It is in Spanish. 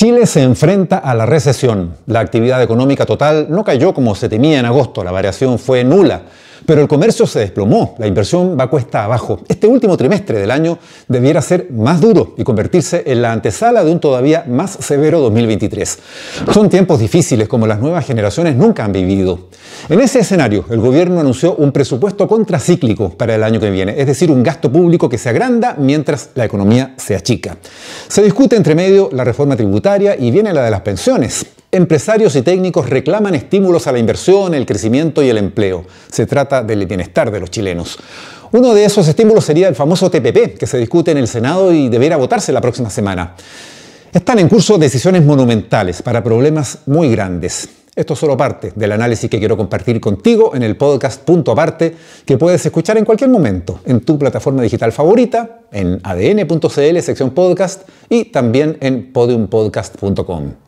Chile se enfrenta a la recesión. La actividad económica total no cayó como se temía en agosto, la variación fue nula. Pero el comercio se desplomó, la inversión va cuesta abajo. Este último trimestre del año debiera ser más duro y convertirse en la antesala de un todavía más severo 2023. Son tiempos difíciles como las nuevas generaciones nunca han vivido. En ese escenario, el gobierno anunció un presupuesto contracíclico para el año que viene, es decir, un gasto público que se agranda mientras la economía se achica. Se discute entre medio la reforma tributaria y viene la de las pensiones. Empresarios y técnicos reclaman estímulos a la inversión, el crecimiento y el empleo. Se trata del bienestar de los chilenos. Uno de esos estímulos sería el famoso TPP, que se discute en el Senado y deberá votarse la próxima semana. Están en curso decisiones monumentales para problemas muy grandes. Esto es solo parte del análisis que quiero compartir contigo en el podcast Punto Aparte, que puedes escuchar en cualquier momento en tu plataforma digital favorita, en adn.cl sección podcast y también en podiumpodcast.com.